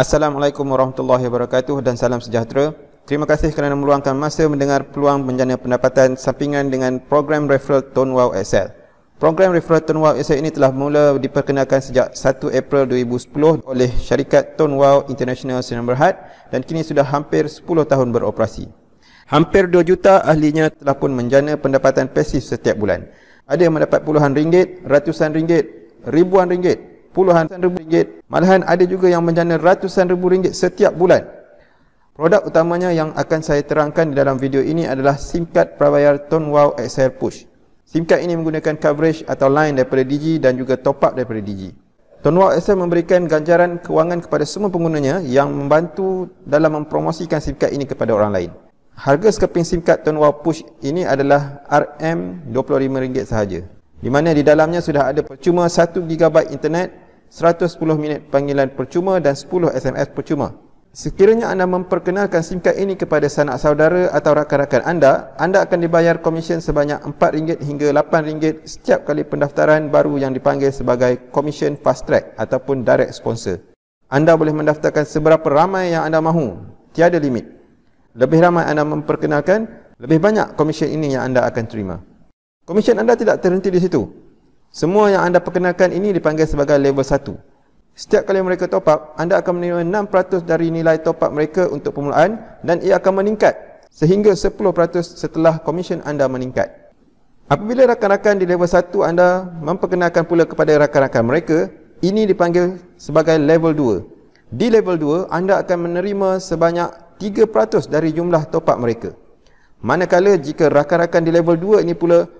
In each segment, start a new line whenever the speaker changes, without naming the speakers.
Assalamualaikum warahmatullahi wabarakatuh dan salam sejahtera. Terima kasih kerana meluangkan masa mendengar peluang menjana pendapatan sampingan dengan program referral Tone Excel. Program referral Tone Excel ini telah mula diperkenalkan sejak 1 April 2010 oleh syarikat Tone International Sdn Bhd dan kini sudah hampir 10 tahun beroperasi. Hampir 2 juta ahlinya telah pun menjana pendapatan pasif setiap bulan. Ada yang mendapat puluhan ringgit, ratusan ringgit, ribuan ringgit puluhan ribu ringgit. Malahan ada juga yang menjana ratusan ribu ringgit setiap bulan. Produk utamanya yang akan saya terangkan dalam video ini adalah SIM card prabayar ToneWow XL Push. SIM card ini menggunakan coverage atau line daripada Digi dan juga top up daripada Digi. ToneWow XL memberikan ganjaran kewangan kepada semua penggunanya yang membantu dalam mempromosikan SIM card ini kepada orang lain. Harga sekeping SIM card ToneWow Push ini adalah RM25 sahaja di mana di dalamnya sudah ada percuma 1 GB internet, 110 minit panggilan percuma dan 10 SMS percuma. Sekiranya anda memperkenalkan SIM card ini kepada sanak saudara atau rakan-rakan anda, anda akan dibayar komisen sebanyak RM4 hingga RM8 setiap kali pendaftaran baru yang dipanggil sebagai komisen fast track ataupun direct sponsor. Anda boleh mendaftarkan seberapa ramai yang anda mahu, tiada limit. Lebih ramai anda memperkenalkan, lebih banyak komisen ini yang anda akan terima. Komisen anda tidak terhenti di situ. Semua yang anda perkenalkan ini dipanggil sebagai level 1. Setiap kali mereka top up, anda akan menerima 6% dari nilai top up mereka untuk permulaan dan ia akan meningkat sehingga 10% setelah komisen anda meningkat. Apabila rakan-rakan di level 1 anda memperkenalkan pula kepada rakan-rakan mereka, ini dipanggil sebagai level 2. Di level 2, anda akan menerima sebanyak 3% dari jumlah top up mereka. Manakala jika rakan-rakan di level 2 ini pula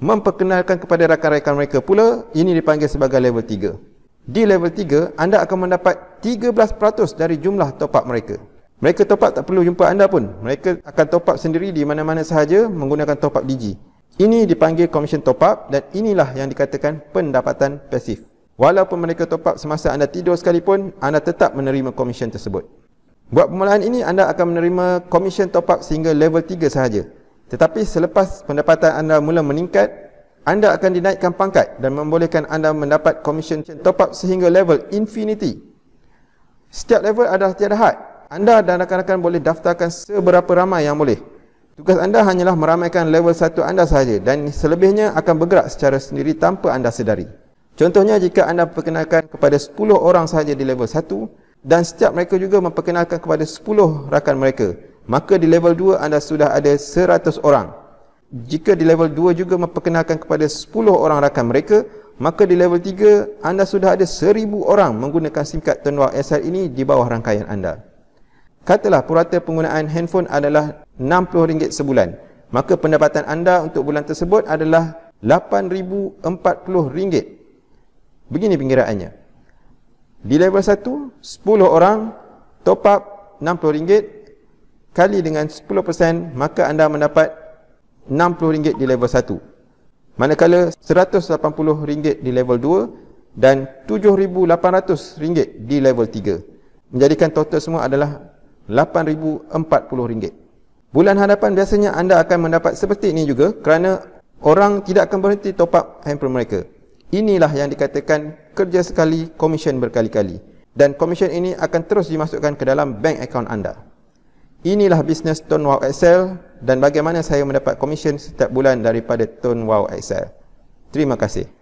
memperkenalkan kepada rakan-rakan mereka pula ini dipanggil sebagai level 3 di level 3 anda akan mendapat 13% dari jumlah top up mereka mereka top up tak perlu jumpa anda pun mereka akan top up sendiri di mana-mana sahaja menggunakan top up digi ini dipanggil komisen top up dan inilah yang dikatakan pendapatan pasif walaupun mereka top up semasa anda tidur sekalipun anda tetap menerima komisen tersebut buat permulaan ini anda akan menerima komisen top up sehingga level 3 sahaja tetapi selepas pendapatan anda mula meningkat, anda akan dinaikkan pangkat dan membolehkan anda mendapat komisen top up sehingga level infinity. Setiap level adalah tiada had. Anda dan rakan-rakan boleh daftarkan seberapa ramai yang boleh. Tugas anda hanyalah meramaikan level satu anda sahaja dan selebihnya akan bergerak secara sendiri tanpa anda sedari. Contohnya jika anda perkenalkan kepada 10 orang sahaja di level satu dan setiap mereka juga memperkenalkan kepada 10 rakan mereka maka di level 2 anda sudah ada 100 orang. Jika di level 2 juga memperkenalkan kepada 10 orang rakan mereka, maka di level 3 anda sudah ada 1000 orang menggunakan SIM card Tenwar SR ini di bawah rangkaian anda. Katalah purata penggunaan handphone adalah RM60 sebulan, maka pendapatan anda untuk bulan tersebut adalah RM8040. Begini pengiraannya. Di level 1, 10 orang top up RM60 kali dengan 10% maka anda mendapat RM60 di level 1. Manakala RM180 di level 2 dan RM7,800 di level 3. Menjadikan total semua adalah RM8,040. Bulan hadapan biasanya anda akan mendapat seperti ini juga kerana orang tidak akan berhenti top up handphone mereka. Inilah yang dikatakan kerja sekali, komisen berkali-kali. Dan komisen ini akan terus dimasukkan ke dalam bank account anda inilah bisnes Tone Wow Excel dan bagaimana saya mendapat komisen setiap bulan daripada Tone Wow Excel. Terima kasih.